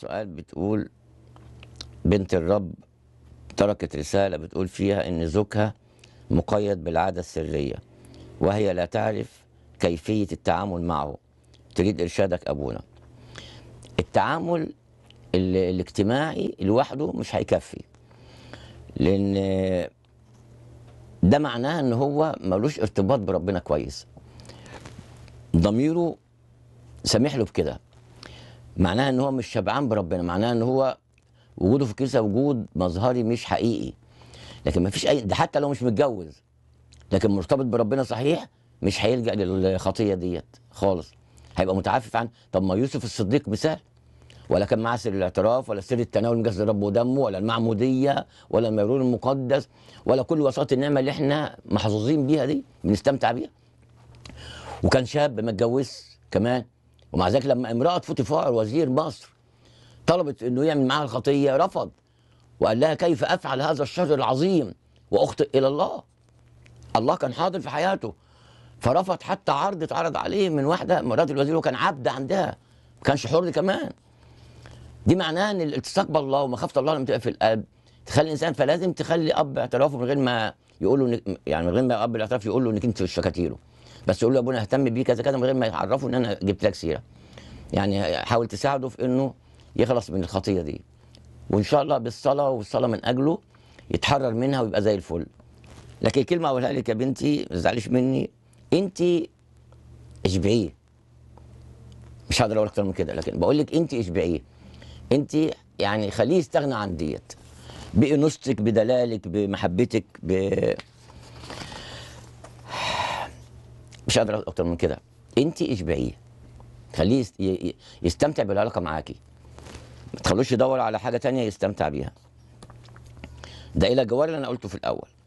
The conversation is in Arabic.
سؤال بتقول بنت الرب تركت رسالة بتقول فيها إن زوجها مقيد بالعادة السرية وهي لا تعرف كيفية التعامل معه تريد إرشادك أبونا التعامل الاجتماعي لوحده مش هيكفي لأن ده معناه إن هو ملوش ارتباط بربنا كويس ضميره سامح له بكده معناها ان هو مش شبعان بربنا معناها ان هو وجوده في الكنيسه وجود مظهري مش حقيقي لكن ما فيش اي ده حتى لو مش متجوز لكن مرتبط بربنا صحيح مش هيلجا للخطيه ديت خالص هيبقى متعفف عن طب ما يوسف الصديق مثال ولا كان معاه سر الاعتراف ولا سر التناول من جسد الرب ودمه ولا المعموديه ولا المرور المقدس ولا كل وسائط النعمه اللي احنا محظوظين بيها دي بنستمتع بيها وكان شاب ما اتجوزش كمان ومع ذلك لما امرأة فوتيفار وزير مصر طلبت انه يعمل معاها الخطية رفض وقال لها كيف افعل هذا الشر العظيم واخطئ الى الله الله كان حاضر في حياته فرفض حتى عرض اتعرض عليه من واحده مرات الوزير وكان عبد عندها ما كانش حر كمان دي معناه ان الالتصاق بالله ومخافه الله لما تبقى في القلب تخلي الانسان فلازم تخلي اب اعترافه من غير ما يقول له يعني من غير ما اب الاعتراف يقول له انك انت شكاتيله بس يقول له ابونا اهتم بيه كذا كذا من غير ما يعرفه ان انا جبت لك سيره يعني حاول تساعده في انه يخلص من الخطيه دي وان شاء الله بالصلاه والصلاه من اجله يتحرر منها ويبقى زي الفل لكن كلمه اقولها لك يا بنتي ما تزعليش مني انت اشبعيه مش هقدر اقول اكتر من كده لكن بقول لك انت اشبعيه انت يعني خليه يستغنى عن ديت بانوثتك بدلالك بمحبتك ب مش قادر اكتر من كده انت اشبعيه خليه يستمتع بالعلاقه معاكي ما تخلوش يدور على حاجه تانية يستمتع بيها ده الى جوار اللي انا قلته في الاول